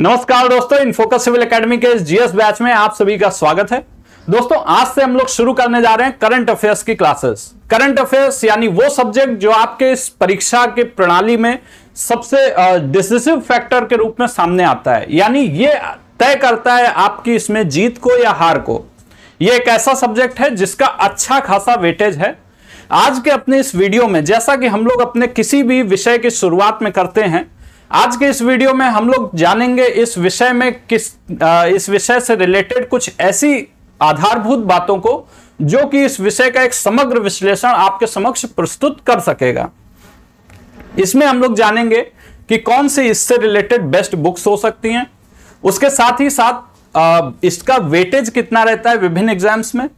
नमस्कार दोस्तों Infocus civil academy के जीएस बैच में आप सभी का स्वागत है दोस्तों आज से हम लोग शुरू करने जा रहे हैं करंट अफेयर्स की क्लासेस करंट अफेयर्स यानी वो सब्जेक्ट जो आपके इस परीक्षा के प्रणाली में सबसे डिसिसिव फैक्टर के रूप में सामने आता है यानी ये तय करता है आपकी इसमें जीत को या हार को ये एक ऐसा सब्जेक्ट है जिसका अच्छा खासा वेटेज है आज के अपने इस वीडियो में जैसा कि हम लोग अपने किसी भी विषय की शुरुआत में करते हैं आज के इस वीडियो में हम लोग जानेंगे इस विषय में किस आ, इस विषय से रिलेटेड कुछ ऐसी आधारभूत बातों को जो कि इस विषय का एक समग्र विश्लेषण आपके समक्ष प्रस्तुत कर सकेगा इसमें हम लोग जानेंगे कि कौन से इससे रिलेटेड बेस्ट बुक्स हो सकती हैं उसके साथ ही साथ आ, इसका वेटेज कितना रहता है विभिन्न एग्जाम्स में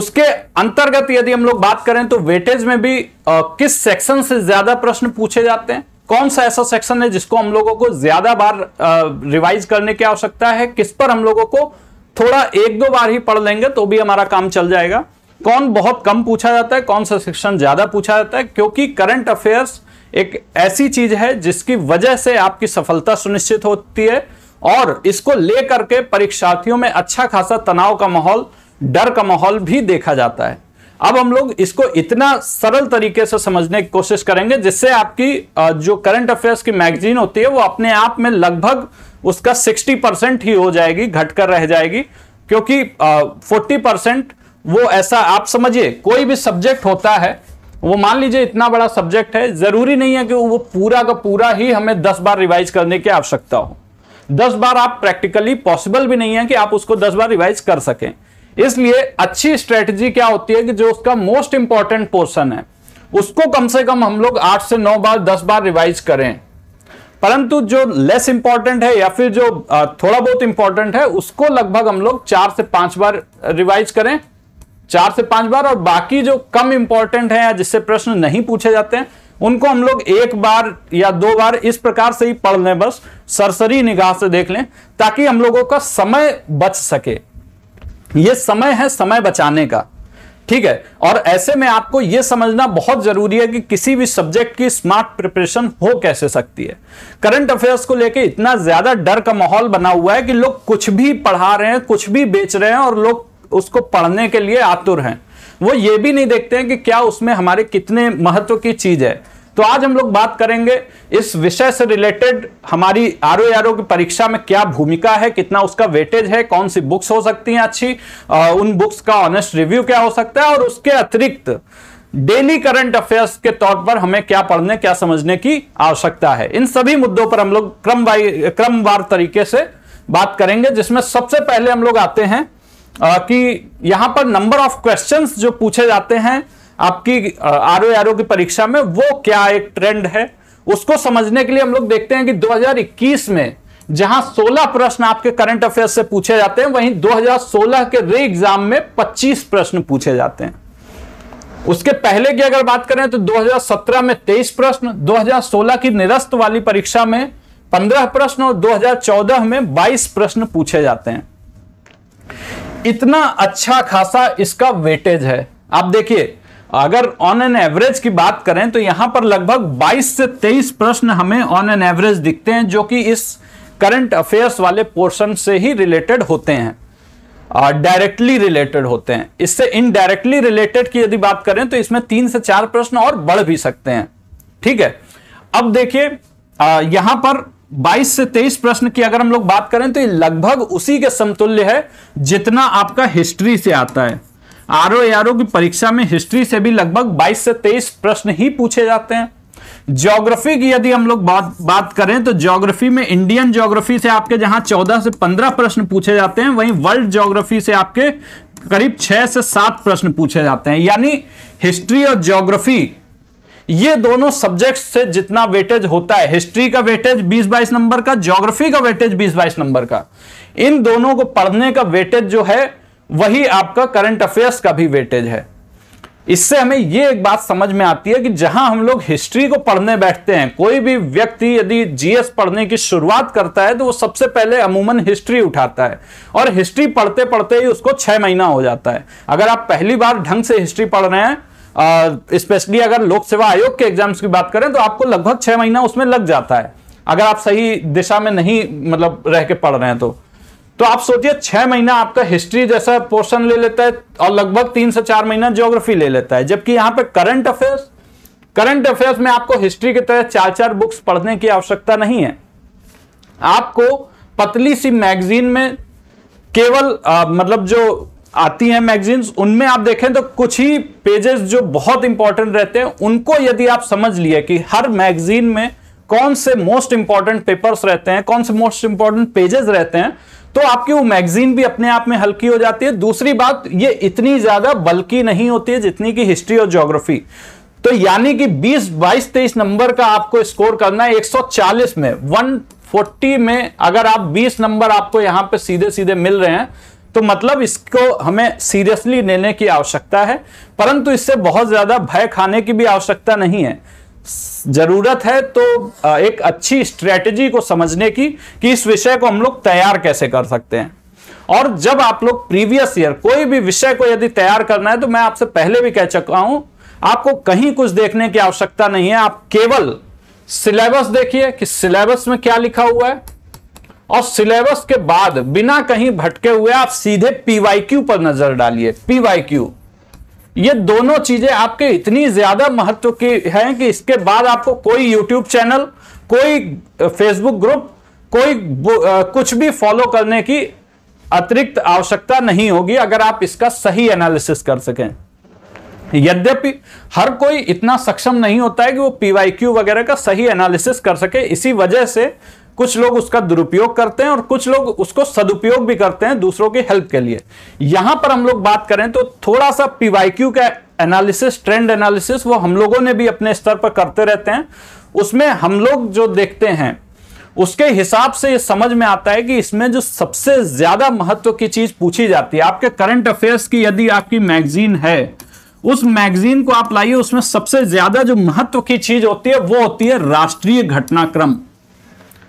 उसके अंतर्गत यदि हम लोग बात करें तो वेटेज में भी आ, किस सेक्शन से ज्यादा प्रश्न पूछे जाते हैं कौन सा ऐसा सेक्शन है जिसको हम लोगों को ज्यादा बार रिवाइज करने की आवश्यकता है किस पर हम लोगों को थोड़ा एक दो बार ही पढ़ लेंगे तो भी हमारा काम चल जाएगा कौन बहुत कम पूछा जाता है कौन सा सेक्शन ज्यादा पूछा जाता है क्योंकि करंट अफेयर्स एक ऐसी चीज है जिसकी वजह से आपकी सफलता सुनिश्चित होती है और इसको लेकर के परीक्षार्थियों में अच्छा खासा तनाव का माहौल डर का माहौल भी देखा जाता है अब हम लोग इसको इतना सरल तरीके से समझने की कोशिश करेंगे जिससे आपकी जो करंट अफेयर्स की मैगजीन होती है वो अपने आप में लगभग उसका 60 परसेंट ही हो जाएगी घटकर रह जाएगी क्योंकि फोर्टी परसेंट वो ऐसा आप समझिए कोई भी सब्जेक्ट होता है वो मान लीजिए इतना बड़ा सब्जेक्ट है जरूरी नहीं है कि वो पूरा का पूरा ही हमें दस बार रिवाइज करने की आवश्यकता हो दस बार आप प्रैक्टिकली पॉसिबल भी नहीं है कि आप उसको दस बार रिवाइज कर सकें इसलिए अच्छी स्ट्रेटजी क्या होती है कि जो उसका मोस्ट इंपॉर्टेंट पोर्शन है उसको कम से कम हम लोग आठ से नौ बार दस बार रिवाइज करें परंतु जो लेस इंपॉर्टेंट है या फिर जो थोड़ा बहुत इंपॉर्टेंट है उसको लगभग हम लोग चार से पांच बार रिवाइज करें चार से पांच बार और बाकी जो कम इंपॉर्टेंट है या जिससे प्रश्न नहीं पूछे जाते हैं उनको हम लोग एक बार या दो बार इस प्रकार से ही पढ़ लें बस सरसरी निगाह से देख लें ताकि हम लोगों का समय बच सके ये समय है समय बचाने का ठीक है और ऐसे में आपको यह समझना बहुत जरूरी है कि किसी भी सब्जेक्ट की स्मार्ट प्रिपरेशन हो कैसे सकती है करंट अफेयर्स को लेकर इतना ज्यादा डर का माहौल बना हुआ है कि लोग कुछ भी पढ़ा रहे हैं कुछ भी बेच रहे हैं और लोग उसको पढ़ने के लिए आतुर हैं वो ये भी नहीं देखते हैं कि क्या उसमें हमारे कितने महत्व की चीज है तो आज हम लोग बात करेंगे इस विषय से रिलेटेड हमारी आर ओ आर की परीक्षा में क्या भूमिका है कितना उसका वेटेज है कौन सी बुक्स हो सकती हैं अच्छी आ, उन बुक्स का ऑनेस्ट रिव्यू क्या हो सकता है और उसके अतिरिक्त डेली करंट अफेयर्स के तौर पर हमें क्या पढ़ने क्या समझने की आवश्यकता है इन सभी मुद्दों पर हम लोग क्रम क्रमवार तरीके से बात करेंगे जिसमें सबसे पहले हम लोग आते हैं आ, कि यहां पर नंबर ऑफ क्वेश्चंस जो पूछे जाते हैं आपकी आर ओ की परीक्षा में वो क्या एक ट्रेंड है उसको समझने के लिए हम लोग देखते हैं कि 2021 में जहां 16 प्रश्न आपके करंट अफेयर्स से पूछे जाते हैं वहीं 2016 के री एग्जाम में 25 प्रश्न पूछे जाते हैं उसके पहले की अगर बात करें तो 2017 में 23 प्रश्न 2016 की निरस्त वाली परीक्षा में 15 प्रश्न और 2014 में 22 प्रश्न पूछे जाते हैं इतना अच्छा खासा इसका वेटेज है आप देखिए अगर ऑन एन एवरेज की बात करें तो यहां पर लगभग 22 से 23 प्रश्न हमें ऑन एन एवरेज दिखते हैं जो कि इस करंट अफेयर्स वाले पोर्शन से ही रिलेटेड होते हैं डायरेक्टली रिलेटेड होते हैं इससे इनडायरेक्टली रिलेटेड की यदि बात करें तो इसमें तीन से चार प्रश्न और बढ़ भी सकते हैं ठीक है अब देखिए यहां पर 22 से 23 प्रश्न की अगर हम लोग बात करें तो ये लगभग उसी के समतुल्य है जितना आपका हिस्ट्री से आता है आरओ एआरओ की परीक्षा में हिस्ट्री से भी लगभग 22 से 23 प्रश्न ही पूछे जाते हैं ज्योग्राफी की यदि हम लोग बात बात करें तो ज्योग्राफी में इंडियन ज्योग्राफी से आपके जहां 14 से 15 प्रश्न पूछे जाते हैं वहीं वर्ल्ड ज्योग्राफी से आपके करीब 6 से 7 प्रश्न पूछे जाते हैं यानी हिस्ट्री और ज्योग्राफी ये दोनों सब्जेक्ट से जितना वेटेज होता है हिस्ट्री का वेटेज 20 बाईस नंबर का ज्योग्राफी का वेटेज 20 बाईस नंबर का इन दोनों को पढ़ने का वेटेज जो है वही आपका करंट अफेयर्स का भी वेटेज है इससे हमें यह एक बात समझ में आती है कि जहां हम लोग हिस्ट्री को पढ़ने बैठते हैं कोई भी व्यक्ति यदि जीएस पढ़ने की शुरुआत करता है तो वो सबसे पहले अमूमन हिस्ट्री उठाता है और हिस्ट्री पढ़ते पढ़ते ही उसको छह महीना हो जाता है अगर आप पहली बार ढंग से हिस्ट्री पढ़ रहे हैं स्पेशली अगर लोक सेवा आयोग के एग्जाम्स की बात करें तो आपको लगभग छह महीना उसमें लग जाता है अगर आप सही दिशा में नहीं मतलब रह के पढ़ रहे हैं तो तो आप सोचिए छह महीना आपका हिस्ट्री जैसा पोर्शन ले लेता है और लगभग तीन से चार महीना ज्योग्राफी ले लेता है जबकि यहां पे करंट अफेयर्स करंट अफेयर्स में आपको हिस्ट्री के तहत चार चार बुक्स पढ़ने की आवश्यकता नहीं है आपको पतली सी मैगजीन में केवल आ, मतलब जो आती है मैगजीन उनमें आप देखें तो कुछ ही पेजेस जो बहुत इंपॉर्टेंट रहते हैं उनको यदि आप समझ लिए कि हर मैगजीन में कौन से मोस्ट इंपॉर्टेंट पेपर्स रहते हैं कौन से मोस्ट इंपॉर्टेंट पेजेस रहते हैं तो आपकी वो मैगजीन भी अपने आप में हल्की हो जाती है दूसरी बात ये इतनी ज्यादा बल्कि नहीं होती है जितनी की हिस्ट्री और ज्योग्राफी तो यानी कि 20, 22, 23 नंबर का आपको स्कोर करना है 140 में 140 में अगर आप 20 नंबर आपको यहां पे सीधे सीधे मिल रहे हैं तो मतलब इसको हमें सीरियसली लेने की आवश्यकता है परंतु इससे बहुत ज्यादा भय खाने की भी आवश्यकता नहीं है जरूरत है तो एक अच्छी स्ट्रेटजी को समझने की कि इस विषय को हम लोग तैयार कैसे कर सकते हैं और जब आप लोग प्रीवियस ईयर कोई भी विषय को यदि तैयार करना है तो मैं आपसे पहले भी कह चुका हूं आपको कहीं कुछ देखने की आवश्यकता नहीं है आप केवल सिलेबस देखिए कि सिलेबस में क्या लिखा हुआ है और सिलेबस के बाद बिना कहीं भटके हुए आप सीधे पीवाईक्यू पर नजर डालिए पीवाईक्यू ये दोनों चीजें आपके इतनी ज्यादा महत्व की हैं कि इसके बाद आपको कोई यूट्यूब चैनल कोई फेसबुक ग्रुप कोई आ, कुछ भी फॉलो करने की अतिरिक्त आवश्यकता नहीं होगी अगर आप इसका सही एनालिसिस कर सकें यद्यपि हर कोई इतना सक्षम नहीं होता है कि वो पीवाईक्यू वगैरह का सही एनालिसिस कर सके इसी वजह से कुछ लोग उसका दुरुपयोग करते हैं और कुछ लोग उसको सदुपयोग भी करते हैं दूसरों की हेल्प के लिए यहां पर हम लोग बात करें तो थोड़ा सा पीवाईक्यू का एनालिसिस ट्रेंड एनालिसिस वो हम लोगों ने भी अपने स्तर पर करते रहते हैं उसमें हम लोग जो देखते हैं उसके हिसाब से ये समझ में आता है कि इसमें जो सबसे ज्यादा महत्व की चीज पूछी जाती है आपके करंट अफेयर्स की यदि आपकी मैगजीन है उस मैगजीन को आप लाइए उसमें सबसे ज्यादा जो महत्व की चीज होती है वो होती है राष्ट्रीय घटनाक्रम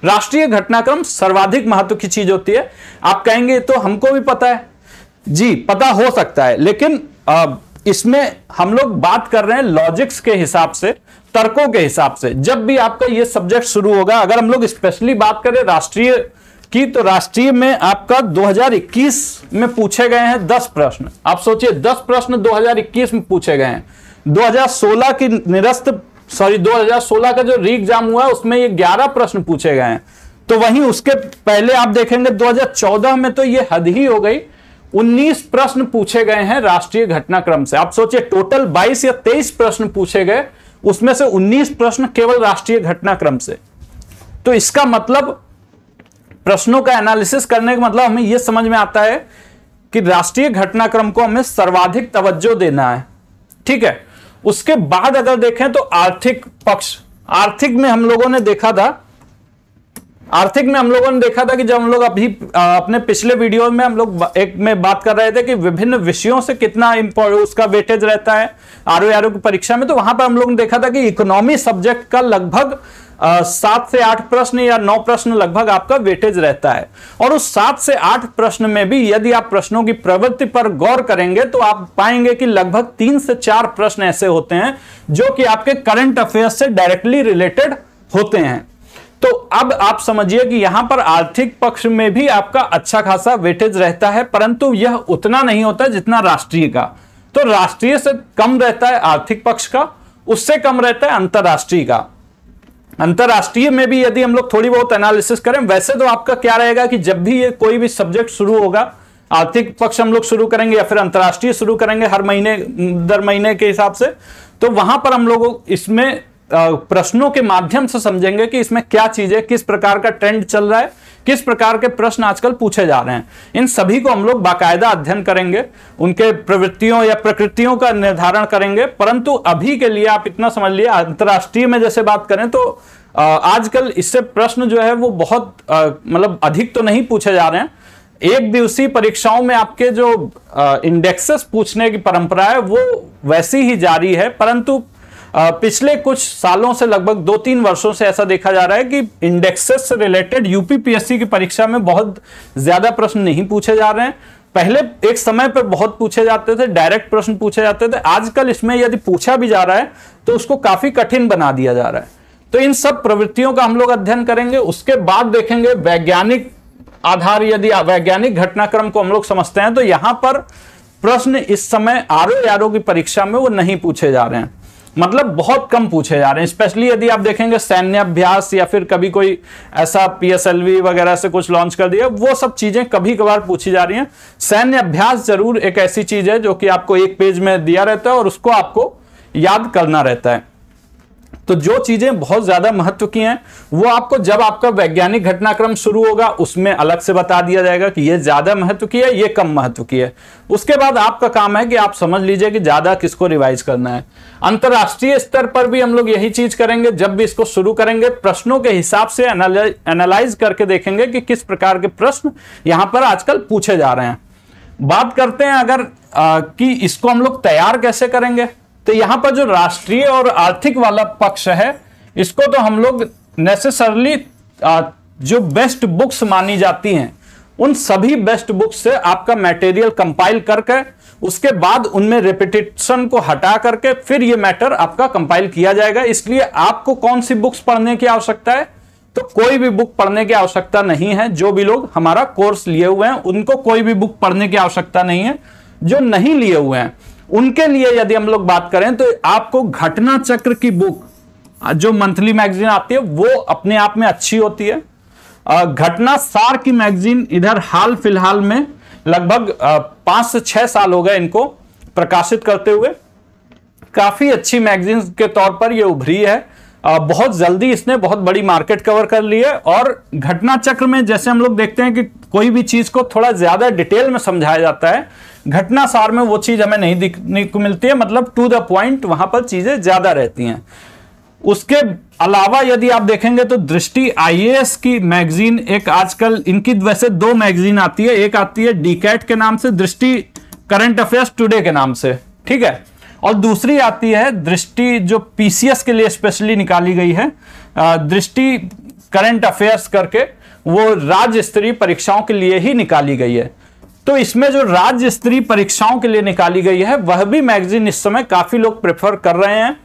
राष्ट्रीय घटनाक्रम सर्वाधिक महत्व की चीज होती है आप कहेंगे तो हमको भी पता है जी पता हो सकता है लेकिन इसमें हम लोग बात कर रहे हैं लॉजिक्स के हिसाब से तर्कों के हिसाब से जब भी आपका यह सब्जेक्ट शुरू होगा अगर हम लोग स्पेशली बात करें राष्ट्रीय की तो राष्ट्रीय में आपका 2021 में पूछे गए हैं 10 प्रश्न आप सोचिए 10 प्रश्न 2021 में पूछे गए हैं 2016 की निरस्त सॉरी 2016 का जो री एग्जाम हुआ उसमें ये 11 प्रश्न पूछे गए हैं तो वहीं उसके पहले आप देखेंगे 2014 में तो ये हद ही हो गई 19 प्रश्न पूछे गए हैं राष्ट्रीय घटनाक्रम से आप सोचिए टोटल 22 या 23 प्रश्न पूछे गए उसमें से 19 प्रश्न केवल राष्ट्रीय घटनाक्रम से तो इसका मतलब प्रश्नों का एनालिसिस करने का मतलब हमें यह समझ में आता है कि राष्ट्रीय घटनाक्रम को हमें सर्वाधिक तवज्जो देना है ठीक है उसके बाद अगर देखें तो आर्थिक पक्ष आर्थिक में हम लोगों ने देखा था आर्थिक में हम लोगों ने देखा था कि जब हम लोग अभी अपने पिछले वीडियो में हम लोग एक में बात कर रहे थे कि विभिन्न विषयों से कितना उसका वेटेज रहता है आर ओ की परीक्षा में तो वहां पर हम लोग ने देखा था कि इकोनॉमी सब्जेक्ट का लगभग सात से आठ प्रश्न या नौ प्रश्न लगभग आपका वेटेज रहता है और उस सात से आठ प्रश्न में भी यदि आप प्रश्नों की प्रवृत्ति पर गौर करेंगे तो आप पाएंगे कि लगभग तीन से चार प्रश्न ऐसे होते हैं जो कि आपके करंट अफेयर्स से डायरेक्टली रिलेटेड होते हैं तो अब आप समझिए कि यहां पर आर्थिक पक्ष में भी आपका अच्छा खासा वेटेज रहता है परंतु यह उतना नहीं होता जितना राष्ट्रीय का तो राष्ट्रीय से कम रहता है आर्थिक पक्ष का उससे कम रहता है अंतर्राष्ट्रीय का अंतर्राष्ट्रीय में भी यदि हम लोग थोड़ी बहुत एनालिसिस करें वैसे तो आपका क्या रहेगा कि जब भी ये कोई भी सब्जेक्ट शुरू होगा आर्थिक पक्ष हम लोग शुरू करेंगे या फिर अंतर्राष्ट्रीय शुरू करेंगे हर महीने दर महीने के हिसाब से तो वहां पर हम लोग इसमें प्रश्नों के माध्यम से समझेंगे कि इसमें क्या चीजें किस प्रकार का ट्रेंड चल रहा है किस प्रकार के प्रश्न आजकल पूछे जा रहे हैं इन सभी को हम लोग बाकायदा अध्ययन करेंगे उनके प्रवृत्तियों या प्रकृतियों का निर्धारण करेंगे परंतु अभी के लिए आप इतना समझ लिए अंतर्राष्ट्रीय में जैसे बात करें तो आजकल इससे प्रश्न जो है वो बहुत मतलब अधिक तो नहीं पूछे जा रहे हैं एक दिवसीय परीक्षाओं में आपके जो इंडेक्सेस पूछने की परंपरा है वो वैसी ही जारी है परंतु पिछले कुछ सालों से लगभग दो तीन वर्षों से ऐसा देखा जा रहा है कि इंडेक्सेस से रिलेटेड यूपीपीएससी की परीक्षा में बहुत ज्यादा प्रश्न नहीं पूछे जा रहे हैं पहले एक समय पर बहुत पूछे जाते थे डायरेक्ट प्रश्न पूछे जाते थे आजकल इसमें यदि पूछा भी जा रहा है तो उसको काफी कठिन बना दिया जा रहा है तो इन सब प्रवृत्तियों का हम लोग अध्ययन करेंगे उसके बाद देखेंगे वैज्ञानिक आधार यदि वैज्ञानिक घटनाक्रम को हम लोग समझते हैं तो यहां पर प्रश्न इस समय आरओ आरओ की परीक्षा में वो नहीं पूछे जा रहे हैं मतलब बहुत कम पूछे जा रहे हैं स्पेशली यदि आप देखेंगे सैन्य अभ्यास या फिर कभी कोई ऐसा पीएसएलवी वगैरह से कुछ लॉन्च कर दिया वो सब चीजें कभी कभार पूछी जा रही हैं सैन्य अभ्यास जरूर एक ऐसी चीज है जो कि आपको एक पेज में दिया रहता है और उसको आपको याद करना रहता है तो जो चीजें बहुत ज्यादा महत्व की हैं वो आपको जब आपका वैज्ञानिक घटनाक्रम शुरू होगा उसमें अलग से बता दिया जाएगा कि ये ज्यादा महत्व की है ये कम महत्व की है उसके बाद आपका काम है कि आप समझ लीजिए कि ज्यादा किसको रिवाइज करना है अंतर्राष्ट्रीय स्तर पर भी हम लोग यही चीज करेंगे जब भी इसको शुरू करेंगे प्रश्नों के हिसाब से एनालाइज करके देखेंगे कि किस प्रकार के प्रश्न यहां पर आजकल पूछे जा रहे हैं बात करते हैं अगर आ, कि इसको हम लोग तैयार कैसे करेंगे तो यहां पर जो राष्ट्रीय और आर्थिक वाला पक्ष है इसको तो हम लोग नेसेसरली जो बेस्ट बुक्स मानी जाती हैं उन सभी बेस्ट बुक्स से आपका मटेरियल कंपाइल करके उसके बाद उनमें रिपीटेशन को हटा करके फिर ये मैटर आपका कंपाइल किया जाएगा इसलिए आपको कौन सी बुक्स पढ़ने की आवश्यकता है तो कोई भी बुक पढ़ने की आवश्यकता नहीं है जो भी लोग हमारा कोर्स लिए हुए हैं उनको कोई भी बुक पढ़ने की आवश्यकता नहीं है जो नहीं लिए हुए हैं उनके लिए यदि हम लोग बात करें तो आपको घटना चक्र की बुक जो मंथली मैगजीन आती है वो अपने आप में अच्छी होती है घटना सार की मैगजीन इधर हाल फिलहाल में लगभग पांच से छह साल हो गए इनको प्रकाशित करते हुए काफी अच्छी मैगजीन के तौर पर यह उभरी है बहुत जल्दी इसने बहुत बड़ी मार्केट कवर कर ली है और घटना चक्र में जैसे हम लोग देखते हैं कि कोई भी चीज को थोड़ा ज्यादा डिटेल में समझाया जाता है घटना सार में वो चीज हमें नहीं दिखने को मिलती है मतलब टू द पॉइंट वहां पर चीजें ज्यादा रहती हैं उसके अलावा यदि आप देखेंगे तो दृष्टि आईएएस की मैगजीन एक आजकल इनकी वैसे दो मैगजीन आती है एक आती है डीकेट के नाम से दृष्टि करंट अफेयर्स टुडे के नाम से ठीक है और दूसरी आती है दृष्टि जो पीसीएस के लिए स्पेशली निकाली गई है दृष्टि करंट अफेयर्स करके वो राज्य स्तरीय परीक्षाओं के लिए ही निकाली गई है तो इसमें जो राज्य स्तरीय परीक्षाओं के लिए निकाली गई है वह भी मैगजीन इस समय काफी लोग प्रेफर कर रहे हैं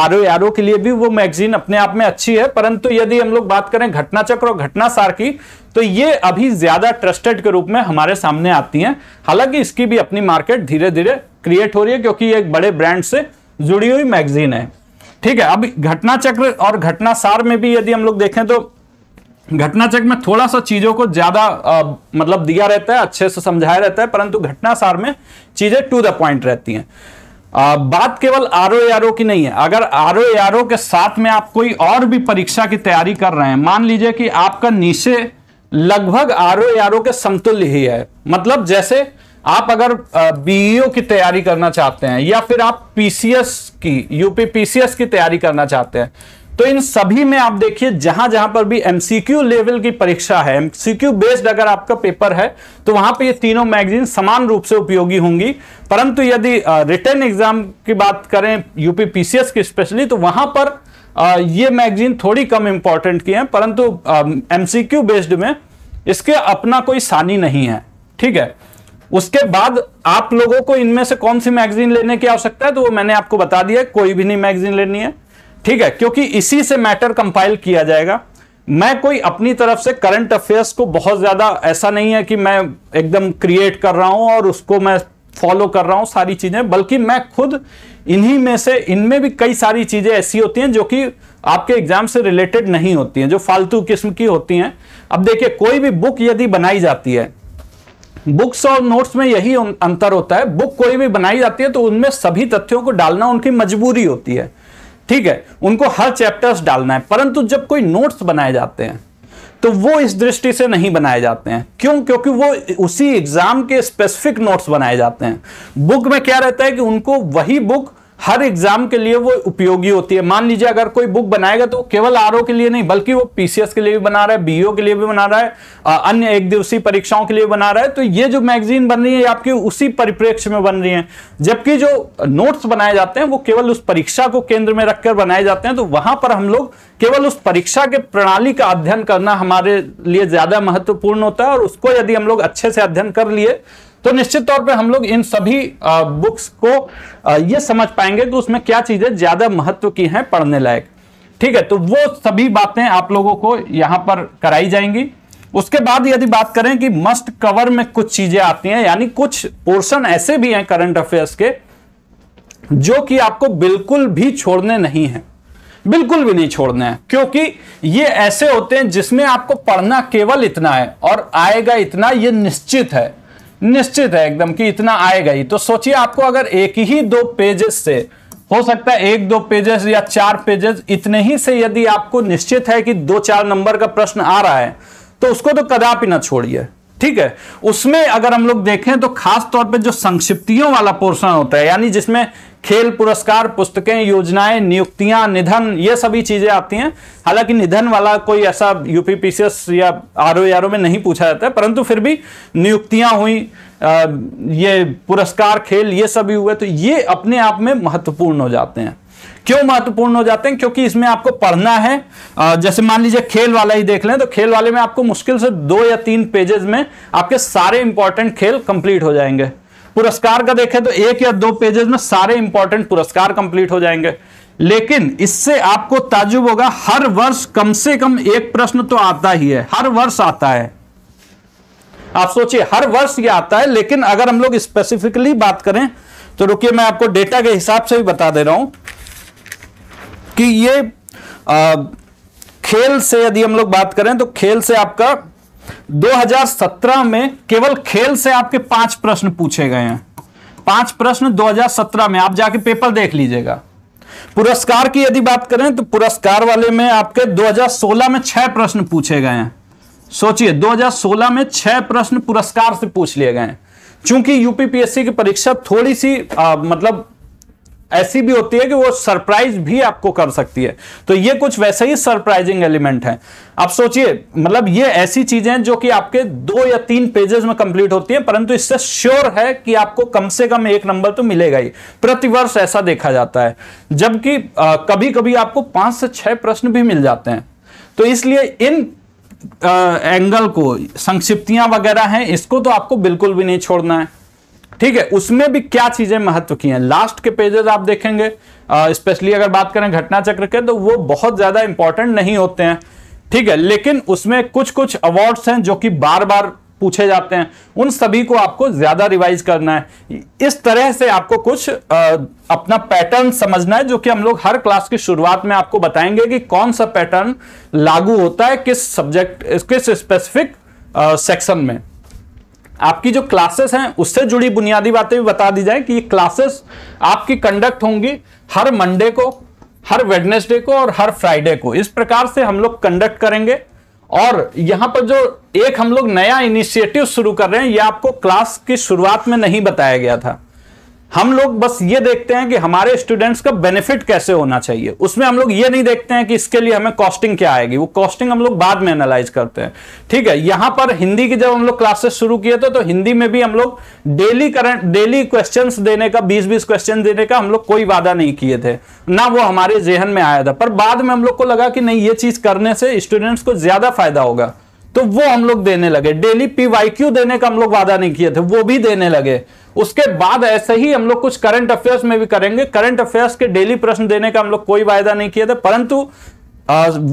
आर ओ आर ओ के लिए भी वो मैगजीन अपने आप में अच्छी है परंतु यदि हम लोग बात करें घटना चक्र और घटनासार की तो ये अभी ज्यादा ट्रस्टेड के रूप में हमारे सामने आती हैं हालांकि इसकी भी अपनी मार्केट धीरे धीरे क्रिएट हो रही है क्योंकि ये एक बड़े ब्रांड से जुड़ी हुई मैगजीन है ठीक है अब घटना चक्र और घटनासार में भी यदि हम लोग देखें तो घटनाचक में थोड़ा सा चीजों को ज्यादा मतलब दिया रहता है अच्छे से समझाया रहता है परंतु घटनासार में चीजें टू द पॉइंट रहती हैं आ, बात केवल आर ओ आर ओ की नहीं है अगर आर ओ आर ओ के साथ में आप कोई और भी परीक्षा की तैयारी कर रहे हैं मान लीजिए कि आपका नीचे लगभग आर ओ आर ओ के समतुल्य ही है मतलब जैसे आप अगर बीईओ e की तैयारी करना चाहते हैं या फिर आप पीसीएस की यूपी पीसीएस की तैयारी करना चाहते हैं तो इन सभी में आप देखिए जहां जहां पर भी एमसीक्यू लेवल की परीक्षा है एमसीक्यू बेस्ड अगर आपका पेपर है तो वहां पे ये तीनों मैगजीन समान रूप से उपयोगी होंगी परंतु यदि रिटर्न एग्जाम की बात करें यूपी पीसीएस की स्पेशली तो वहां पर आ, ये मैगजीन थोड़ी कम इंपॉर्टेंट की है परंतु एमसीक्यू बेस्ड में इसके अपना कोई सानी नहीं है ठीक है उसके बाद आप लोगों को इनमें से कौन सी मैगजीन लेने की आवश्यकता है तो वो मैंने आपको बता दिया कोई भी नहीं मैगजीन लेनी है ठीक है क्योंकि इसी से मैटर कंपाइल किया जाएगा मैं कोई अपनी तरफ से करंट अफेयर्स को बहुत ज़्यादा ऐसा नहीं है कि मैं एकदम क्रिएट कर रहा हूं और उसको मैं फॉलो कर रहा हूं सारी चीज़ें बल्कि मैं खुद इन्हीं में से इनमें भी कई सारी चीज़ें ऐसी होती हैं जो कि आपके एग्जाम से रिलेटेड नहीं होती हैं जो फालतू किस्म की होती हैं अब देखिए कोई भी बुक यदि बनाई जाती है बुक्स और नोट्स में यही अंतर होता है बुक कोई भी बनाई जाती है तो उनमें सभी तथ्यों को डालना उनकी मजबूरी होती है ठीक है उनको हर चैप्टर्स डालना है परंतु जब कोई नोट्स बनाए जाते हैं तो वो इस दृष्टि से नहीं बनाए जाते हैं क्यों क्योंकि वो उसी एग्जाम के स्पेसिफिक नोट्स बनाए जाते हैं बुक में क्या रहता है कि उनको वही बुक हर एग्जाम के लिए वो उपयोगी होती है मान लीजिए अगर कोई बुक बनाएगा तो केवल आर के लिए नहीं बल्कि वो पीसीएस के लिए भी बना रहा है बीओ e के लिए भी बना रहा है अन्य एक दिवसीय परीक्षाओं के लिए बना रहा है तो ये जो मैगजीन बन रही है आपकी उसी परिप्रेक्ष्य में बन रही है जबकि जो नोट्स बनाए जाते हैं वो केवल उस परीक्षा को केंद्र में रखकर बनाए जाते हैं तो वहां पर हम लोग केवल उस परीक्षा के प्रणाली का अध्ययन करना हमारे लिए ज्यादा महत्वपूर्ण होता है और उसको यदि हम लोग अच्छे से अध्ययन कर लिए तो निश्चित तौर पे हम लोग इन सभी बुक्स को ये समझ पाएंगे कि उसमें क्या चीजें ज्यादा महत्व की हैं पढ़ने लायक ठीक है तो वो सभी बातें आप लोगों को यहां पर कराई जाएंगी उसके बाद यदि बात करें कि मस्ट कवर में कुछ चीजें आती हैं यानी कुछ पोर्शन ऐसे भी हैं करंट अफेयर्स के जो कि आपको बिल्कुल भी छोड़ने नहीं है बिल्कुल भी नहीं छोड़ने हैं क्योंकि ये ऐसे होते हैं जिसमें आपको पढ़ना केवल इतना है और आएगा इतना ये निश्चित है निश्चित है एकदम कि इतना आएगा ही तो सोचिए आपको अगर एक ही दो पेजेस से हो सकता है एक दो पेजेस या चार पेजेस इतने ही से यदि आपको निश्चित है कि दो चार नंबर का प्रश्न आ रहा है तो उसको तो कदापि ना छोड़िए ठीक है उसमें अगर हम लोग देखें तो खास तौर पे जो संक्षिप्तियों वाला पोर्शन होता है यानी जिसमें खेल पुरस्कार पुस्तकें योजनाएं नियुक्तियां निधन ये सभी चीजें आती हैं हालांकि निधन वाला कोई ऐसा यूपीपीसीएस या आर ओ में नहीं पूछा जाता है परंतु फिर भी नियुक्तियां हुई ये पुरस्कार खेल ये सभी हुए तो ये अपने आप में महत्वपूर्ण हो जाते हैं क्यों महत्वपूर्ण हो जाते हैं क्योंकि इसमें आपको पढ़ना है जैसे मान लीजिए खेल वाला ही देख लें तो खेल वाले में आपको मुश्किल से दो या तीन पेजेस में आपके सारे इंपॉर्टेंट खेल कंप्लीट हो जाएंगे पुरस्कार का देखें तो एक या दो पेजेस में सारे इंपॉर्टेंट पुरस्कार कंप्लीट हो जाएंगे लेकिन इससे आपको ताजुब होगा हर वर्ष कम से कम एक प्रश्न तो आता ही है हर वर्ष आता है आप सोचिए हर वर्ष ये आता है लेकिन अगर हम लोग स्पेसिफिकली बात करें तो रुकिए मैं आपको डेटा के हिसाब से भी बता दे रहा हूं कि ये आ, खेल से यदि हम लोग बात करें तो खेल से आपका 2017 में केवल खेल से आपके पांच प्रश्न पूछे गए हैं पांच प्रश्न 2017 में आप जाके पेपर देख लीजिएगा पुरस्कार की यदि बात करें तो पुरस्कार वाले में आपके 2016 में छह प्रश्न पूछे गए हैं सोचिए 2016 में छह प्रश्न पुरस्कार से पूछ लिए गए हैं चूंकि यूपीपीएससी की परीक्षा थोड़ी सी आ, मतलब ऐसी भी होती है कि वो सरप्राइज भी आपको कर सकती है तो ये कुछ वैसे ही सरप्राइजिंग एलिमेंट है आप सोचिए मतलब ये ऐसी चीजें हैं जो कि आपके दो या तीन पेजेस में कंप्लीट होती हैं परंतु इससे श्योर है कि आपको कम से कम एक नंबर तो मिलेगा ही प्रतिवर्ष ऐसा देखा जाता है जबकि कभी कभी आपको पांच से छह प्रश्न भी मिल जाते हैं तो इसलिए इन आ, एंगल को संक्षिप्तियां वगैरह हैं इसको तो आपको बिल्कुल भी नहीं छोड़ना है ठीक है उसमें भी क्या चीजें महत्व की हैं लास्ट के पेजेस आप देखेंगे स्पेशली अगर बात करें घटना चक्र के तो वो बहुत ज्यादा इंपॉर्टेंट नहीं होते हैं ठीक है लेकिन उसमें कुछ कुछ अवार्ड्स हैं जो कि बार बार पूछे जाते हैं उन सभी को आपको ज्यादा रिवाइज करना है इस तरह से आपको कुछ आ, अपना पैटर्न समझना है जो कि हम लोग हर क्लास की शुरुआत में आपको बताएंगे कि कौन सा पैटर्न लागू होता है किस सब्जेक्ट किस स्पेसिफिक सेक्शन में आपकी जो क्लासेस हैं उससे जुड़ी बुनियादी बातें भी बता दी जाए कि ये क्लासेस आपकी कंडक्ट होंगी हर मंडे को हर वेडनेसडे को और हर फ्राइडे को इस प्रकार से हम लोग कंडक्ट करेंगे और यहाँ पर जो एक हम लोग नया इनिशिएटिव शुरू कर रहे हैं यह आपको क्लास की शुरुआत में नहीं बताया गया था हम लोग बस ये देखते हैं कि हमारे स्टूडेंट्स का बेनिफिट कैसे होना चाहिए उसमें हम लोग ये नहीं देखते हैं कि इसके लिए हमें कॉस्टिंग क्या आएगी वो कॉस्टिंग हम लोग बाद में एनालाइज करते हैं ठीक है यहां पर हिंदी की जब हम लोग क्लासेस शुरू किए थे तो हिंदी में भी हम लोग डेली करंट डेली क्वेश्चन देने का बीस बीस क्वेश्चन देने का हम लोग कोई वादा नहीं किए थे ना वो हमारे जेहन में आया था पर बाद में हम लोग को लगा कि नहीं ये चीज करने से स्टूडेंट्स को ज्यादा फायदा होगा तो वो हम लोग देने लगे डेली पीवाईक्यू देने का हम लोग वादा नहीं किए थे वो भी देने लगे उसके बाद ऐसे ही हम लोग कुछ करंट अफेयर्स में भी करेंगे करंट अफेयर्स के डेली प्रश्न देने का हम लोग कोई वायदा नहीं किए थे परंतु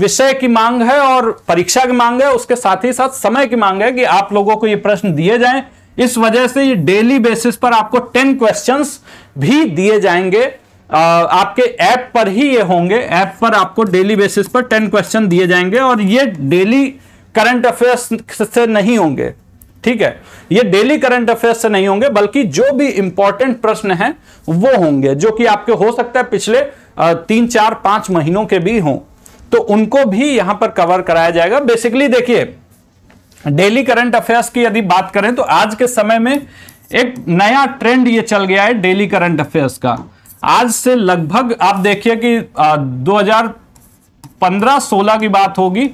विषय की मांग है और परीक्षा की मांग है उसके साथ ही साथ समय की मांग है कि आप लोगों को ये प्रश्न दिए जाएं इस वजह से ये डेली बेसिस पर आपको टेन क्वेश्चंस भी दिए जाएंगे आ, आपके ऐप पर ही ये होंगे ऐप पर आपको डेली बेसिस पर टेन क्वेश्चन दिए जाएंगे और ये डेली करंट अफेयर्स से नहीं होंगे ठीक है ये डेली करंट अफेयर्स से नहीं होंगे बल्कि जो भी इंपॉर्टेंट प्रश्न है वो होंगे जो कि आपके हो सकता है पिछले तीन चार पांच महीनों के भी हों तो उनको भी यहां पर कवर कराया जाएगा बेसिकली देखिए डेली करंट अफेयर्स की यदि बात करें तो आज के समय में एक नया ट्रेंड ये चल गया है डेली करंट अफेयर्स का आज से लगभग आप देखिए कि 2015-16 की बात होगी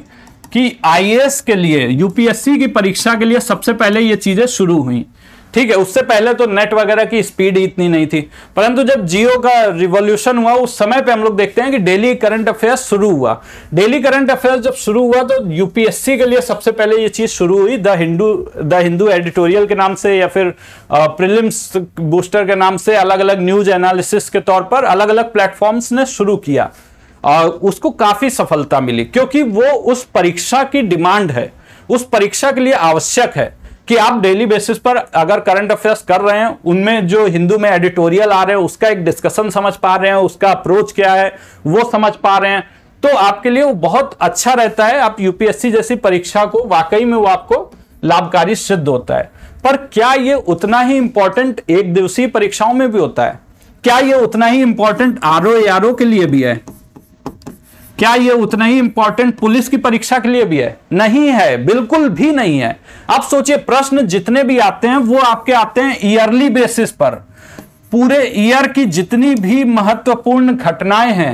कि आईएएस के लिए यूपीएससी की परीक्षा के लिए सबसे पहले ये चीज़ें शुरू हुई ठीक है उससे पहले तो नेट वगैरह की स्पीड इतनी नहीं थी परंतु जब जियो का रिवोल्यूशन हुआ उस समय पे हम लोग देखते हैं कि डेली करंट अफेयर्स शुरू हुआ डेली करंट अफेयर्स जब शुरू हुआ तो यूपीएससी के लिए सबसे पहले ये चीज़ शुरू हुई the Hindu the Hindu editorial के नाम से या फिर प्रिलिम्स बूस्टर के नाम से अलग अलग न्यूज एनालिसिस के तौर पर अलग अलग प्लेटफॉर्म्स ने शुरू किया और उसको काफ़ी सफलता मिली क्योंकि वो उस परीक्षा की डिमांड है उस परीक्षा के लिए आवश्यक है कि आप डेली बेसिस पर अगर करंट अफेयर्स कर रहे हैं उनमें जो हिंदू में एडिटोरियल आ रहे हैं उसका एक डिस्कशन समझ पा रहे हैं उसका अप्रोच क्या है वो समझ पा रहे हैं तो आपके लिए वो बहुत अच्छा रहता है आप यूपीएससी जैसी परीक्षा को वाकई में वो आपको लाभकारी सिद्ध होता है पर क्या ये उतना ही इंपॉर्टेंट एक दिवसीय परीक्षाओं में भी होता है क्या ये उतना ही इंपॉर्टेंट आर ओ के लिए भी है क्या ये उतना ही इंपॉर्टेंट पुलिस की परीक्षा के लिए भी है नहीं है बिल्कुल भी नहीं है आप सोचिए प्रश्न जितने भी आते हैं वो आपके आते हैं ईयरली बेसिस पर पूरे ईयर की जितनी भी महत्वपूर्ण घटनाएं हैं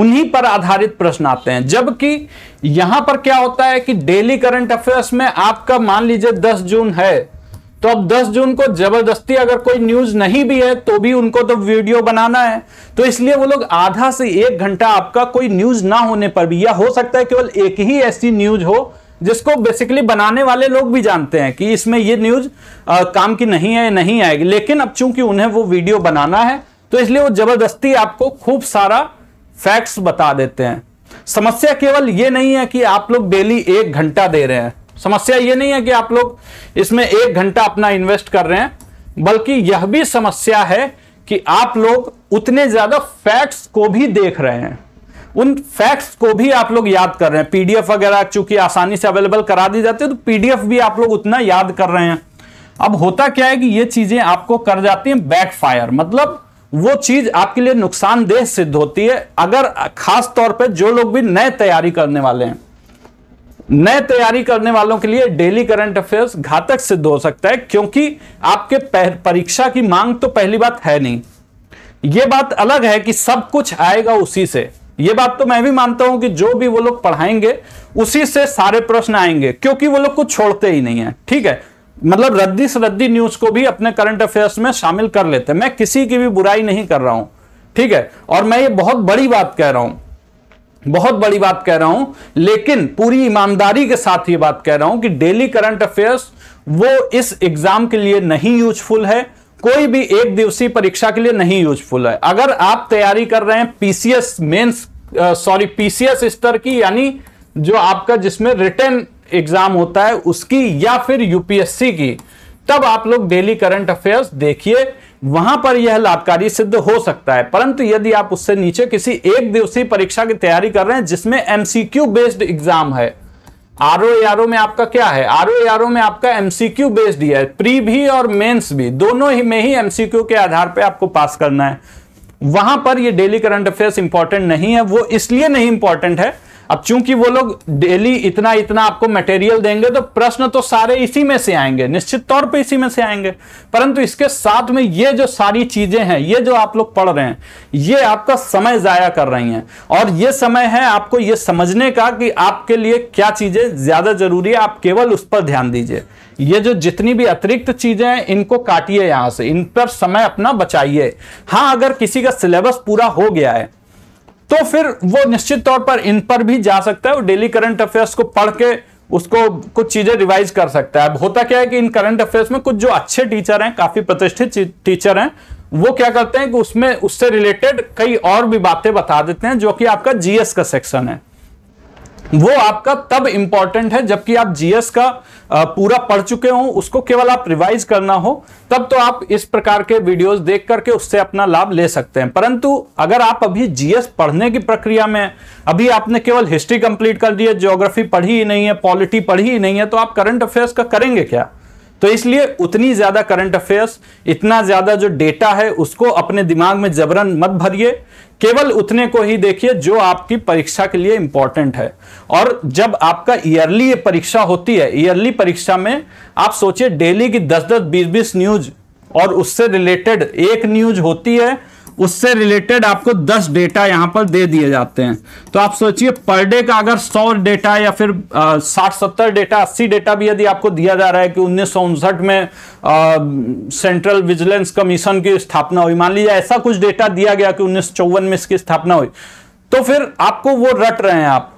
उन्हीं पर आधारित प्रश्न आते हैं जबकि यहां पर क्या होता है कि डेली करंट अफेयर्स में आपका मान लीजिए 10 जून है तो अब 10 जून को जबरदस्ती अगर कोई न्यूज नहीं भी है तो भी उनको तो वीडियो बनाना है तो इसलिए वो लोग आधा से एक घंटा आपका कोई न्यूज ना होने पर भी या हो सकता है केवल एक ही ऐसी न्यूज हो जिसको बेसिकली बनाने वाले लोग भी जानते हैं कि इसमें ये न्यूज आ, काम की नहीं है नहीं आएगी लेकिन अब चूंकि उन्हें वो वीडियो बनाना है तो इसलिए वो जबरदस्ती आपको खूब सारा फैक्ट्स बता देते हैं समस्या केवल ये नहीं है कि आप लोग डेली एक घंटा दे रहे हैं समस्या ये नहीं है कि आप लोग इसमें एक घंटा अपना इन्वेस्ट कर रहे हैं बल्कि यह भी समस्या है कि आप लोग उतने ज्यादा फैक्ट्स को भी देख रहे हैं उन फैक्ट्स को भी आप लोग याद कर रहे हैं पीडीएफ वगैरह चूंकि आसानी से अवेलेबल करा दी जाती है तो पीडीएफ भी आप लोग उतना याद कर रहे हैं अब होता क्या है कि ये चीजें आपको कर जाती हैं बैकफायर मतलब वो चीज आपके लिए नुकसानदेह सिद्ध होती है अगर खास तौर पे जो लोग भी नए तैयारी करने वाले हैं नए तैयारी करने वालों के लिए डेली करंट अफेयर्स घातक सिद्ध हो सकता है क्योंकि आपके परीक्षा की मांग तो पहली बात है नहीं ये बात अलग है कि सब कुछ आएगा उसी से ये बात तो मैं भी मानता हूं कि जो भी वो लोग पढ़ाएंगे उसी से सारे प्रश्न आएंगे क्योंकि वो लोग कुछ छोड़ते ही नहीं है ठीक है मतलब रद्दी से रद्दी न्यूज को भी अपने करंट अफेयर्स में शामिल कर लेते हैं मैं किसी की भी बुराई नहीं कर रहा हूं ठीक है और मैं ये बहुत बड़ी बात कह रहा हूं बहुत बड़ी बात कह रहा हूं लेकिन पूरी ईमानदारी के साथ ये बात कह रहा हूं कि डेली करंट अफेयर्स वो इस एग्जाम के लिए नहीं यूजफुल है कोई भी एक दिवसीय परीक्षा के लिए नहीं यूजफुल है अगर आप तैयारी कर रहे हैं पीसीएस मेंस सॉरी पीसीएस स्तर की यानी जो आपका जिसमें रिटर्न एग्जाम होता है उसकी या फिर यूपीएससी की तब आप लोग डेली करंट अफेयर्स देखिए वहां पर यह लाभकारी सिद्ध हो सकता है परंतु यदि आप उससे नीचे किसी एक दिवसीय परीक्षा की तैयारी कर रहे हैं जिसमें एमसीक्यू बेस्ड एग्जाम है आर ओ में आपका क्या है आर ओ में आपका एमसीक्यू बेस्ड ही है प्री भी और मेंस भी दोनों ही में ही एमसीक्यू के आधार पर आपको पास करना है वहां पर यह डेली करंट अफेयर्स इंपॉर्टेंट नहीं है वो इसलिए नहीं इंपॉर्टेंट है अब चूंकि वो लोग डेली इतना इतना आपको मटेरियल देंगे तो प्रश्न तो सारे इसी में से आएंगे निश्चित तौर पे इसी में से आएंगे परंतु इसके साथ में ये जो सारी चीजें हैं ये जो आप लोग पढ़ रहे हैं ये आपका समय जाया कर रही हैं और ये समय है आपको ये समझने का कि आपके लिए क्या चीजें ज्यादा जरूरी है आप केवल उस पर ध्यान दीजिए ये जो जितनी भी अतिरिक्त चीजें हैं इनको काटिए यहां से इन पर समय अपना बचाइए हाँ अगर किसी का सिलेबस पूरा हो गया है तो फिर वो निश्चित तौर पर इन पर भी जा सकता है वो डेली करंट अफेयर्स को पढ़ के उसको कुछ चीजें रिवाइज कर सकता है अब होता क्या है कि इन करंट अफेयर्स में कुछ जो अच्छे टीचर हैं काफी प्रतिष्ठित टीचर हैं वो क्या करते हैं कि उसमें उससे रिलेटेड कई और भी बातें बता देते हैं जो कि आपका जीएस का सेक्शन है वो आपका तब इंपॉर्टेंट है जबकि आप जीएस का पूरा पढ़ चुके हो उसको केवल आप रिवाइज करना हो तब तो आप इस प्रकार के वीडियोस देख करके उससे अपना लाभ ले सकते हैं परंतु अगर आप अभी जीएस पढ़ने की प्रक्रिया में अभी आपने केवल हिस्ट्री कंप्लीट कर दी है ज्योग्राफी पढ़ी ही नहीं है पॉलिटी पढ़ी ही नहीं है तो आप करंट अफेयर्स का करेंगे क्या तो इसलिए उतनी ज़्यादा करंट अफेयर्स इतना ज़्यादा जो डेटा है उसको अपने दिमाग में जबरन मत भरिए केवल उतने को ही देखिए जो आपकी परीक्षा के लिए इंपॉर्टेंट है और जब आपका ईयरली परीक्षा होती है ईयरली परीक्षा में आप सोचिए डेली की दस दस बीस बीस न्यूज और उससे रिलेटेड एक न्यूज होती है उससे रिलेटेड आपको 10 डेटा यहाँ पर दे दिए जाते हैं तो आप सोचिए पर डे का अगर 100 डेटा या फिर साठ सत्तर डेटा 80 डेटा भी यदि आपको दिया जा रहा है कि उन्नीस में सेंट्रल विजिलेंस कमीशन की स्थापना हुई मान लीजिए ऐसा कुछ डेटा दिया गया कि उन्नीस में इसकी स्थापना हुई तो फिर आपको वो रट रहे हैं आप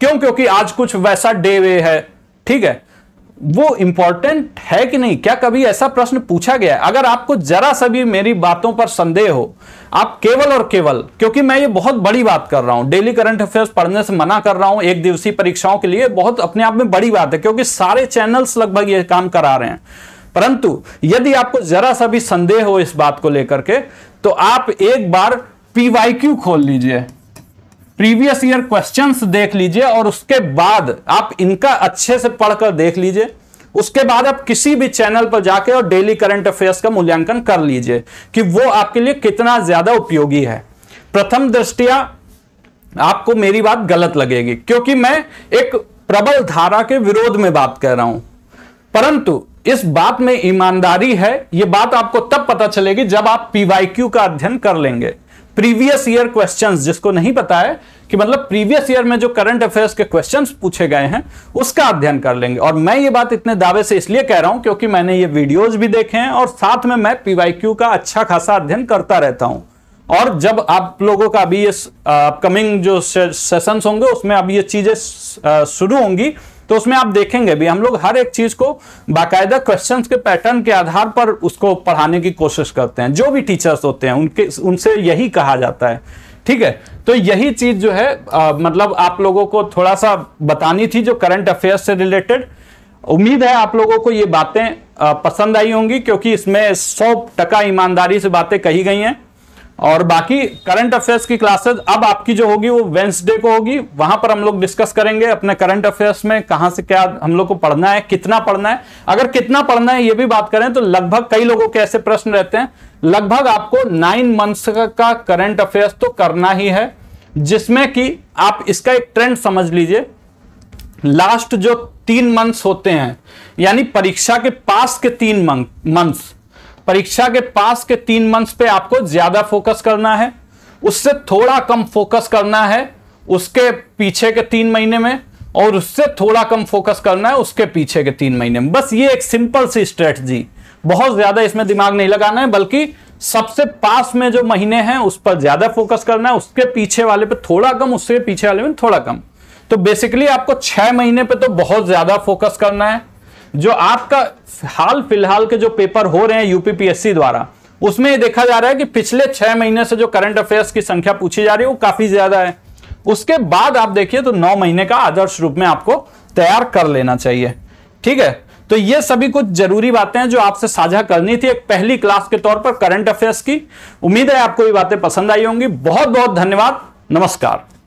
क्यों क्योंकि आज कुछ वैसा डे वे है ठीक है वो इंपॉर्टेंट है कि नहीं क्या कभी ऐसा प्रश्न पूछा गया अगर आपको जरा सा भी मेरी बातों पर संदेह हो आप केवल और केवल क्योंकि मैं ये बहुत बड़ी बात कर रहा हूं डेली करंट अफेयर्स पढ़ने से मना कर रहा हूं एक दिवसीय परीक्षाओं के लिए बहुत अपने आप में बड़ी बात है क्योंकि सारे चैनल्स लगभग ये काम करा रहे हैं परंतु यदि आपको जरा सा भी संदेह हो इस बात को लेकर के तो आप एक बार पीवाईक्यू खोल लीजिए प्रीवियस ईयर क्वेश्चंस देख लीजिए और उसके बाद आप इनका अच्छे से पढ़कर देख लीजिए उसके बाद आप किसी भी चैनल पर जाके और डेली करंट अफेयर्स का मूल्यांकन कर लीजिए कि वो आपके लिए कितना ज्यादा उपयोगी है प्रथम दृष्टिया आपको मेरी बात गलत लगेगी क्योंकि मैं एक प्रबल धारा के विरोध में बात कर रहा हूं परंतु इस बात में ईमानदारी है यह बात आपको तब पता चलेगी जब आप पीवाईक्यू का अध्ययन कर लेंगे प्रीवियस ईयर क्वेश्चन जिसको नहीं पता है कि मतलब प्रीवियस ईयर में जो करंट अफेयर्स के क्वेश्चन पूछे गए हैं उसका अध्ययन कर लेंगे और मैं ये बात इतने दावे से इसलिए कह रहा हूं क्योंकि मैंने ये वीडियोज भी देखे हैं और साथ में मैं पीवाईक्यू का अच्छा खासा अध्ययन करता रहता हूं और जब आप लोगों का अभी ये अपकमिंग जो सेशंस होंगे उसमें अभी ये चीजें शुरू होंगी तो उसमें आप देखेंगे भी हम लोग हर एक चीज को बाकायदा क्वेश्चन के पैटर्न के आधार पर उसको पढ़ाने की कोशिश करते हैं जो भी टीचर्स होते हैं उनके उनसे यही कहा जाता है ठीक है तो यही चीज जो है आ, मतलब आप लोगों को थोड़ा सा बतानी थी जो करंट अफेयर्स से रिलेटेड उम्मीद है आप लोगों को ये बातें पसंद आई होंगी क्योंकि इसमें सौ टका ईमानदारी से बातें कही गई हैं और बाकी करंट अफेयर्स की क्लासेस अब आपकी जो होगी वो वेंसडे को होगी वहां पर हम लोग डिस्कस करेंगे अपने करंट अफेयर्स में कहां से क्या हम लोग को पढ़ना है कितना पढ़ना है अगर कितना पढ़ना है ये भी बात करें तो लगभग कई लोगों के ऐसे प्रश्न रहते हैं लगभग आपको नाइन मंथ्स का करंट अफेयर्स तो करना ही है जिसमें कि आप इसका एक ट्रेंड समझ लीजिए लास्ट जो तीन मंथ्स होते हैं यानी परीक्षा के पास के तीन मंथ्स परीक्षा के पास के तीन मंथ्स पे आपको ज्यादा फोकस करना है उससे थोड़ा कम फोकस करना है उसके पीछे के तीन महीने में और उससे थोड़ा कम फोकस करना है उसके पीछे के तीन महीने में बस ये एक सिंपल सी स्ट्रेटजी बहुत ज्यादा इसमें दिमाग नहीं लगाना है बल्कि सबसे पास में जो महीने हैं उस पर ज्यादा फोकस करना है उसके पीछे वाले पे थोड़ा कम उसके पीछे वाले में थोड़ा कम तो बेसिकली आपको छह महीने पे तो बहुत ज्यादा फोकस करना है जो आपका हाल फिलहाल के जो पेपर हो रहे हैं यूपीपीएससी द्वारा उसमें देखा जा रहा है कि पिछले छह महीने से जो करंट अफेयर्स की संख्या पूछी जा रही है वो काफी ज्यादा है उसके बाद आप देखिए तो नौ महीने का आदर्श रूप में आपको तैयार कर लेना चाहिए ठीक है तो ये सभी कुछ जरूरी बातें हैं जो आपसे साझा करनी थी एक पहली क्लास के तौर पर करंट अफेयर्स की उम्मीद है आपको ये बातें पसंद आई होंगी बहुत बहुत धन्यवाद नमस्कार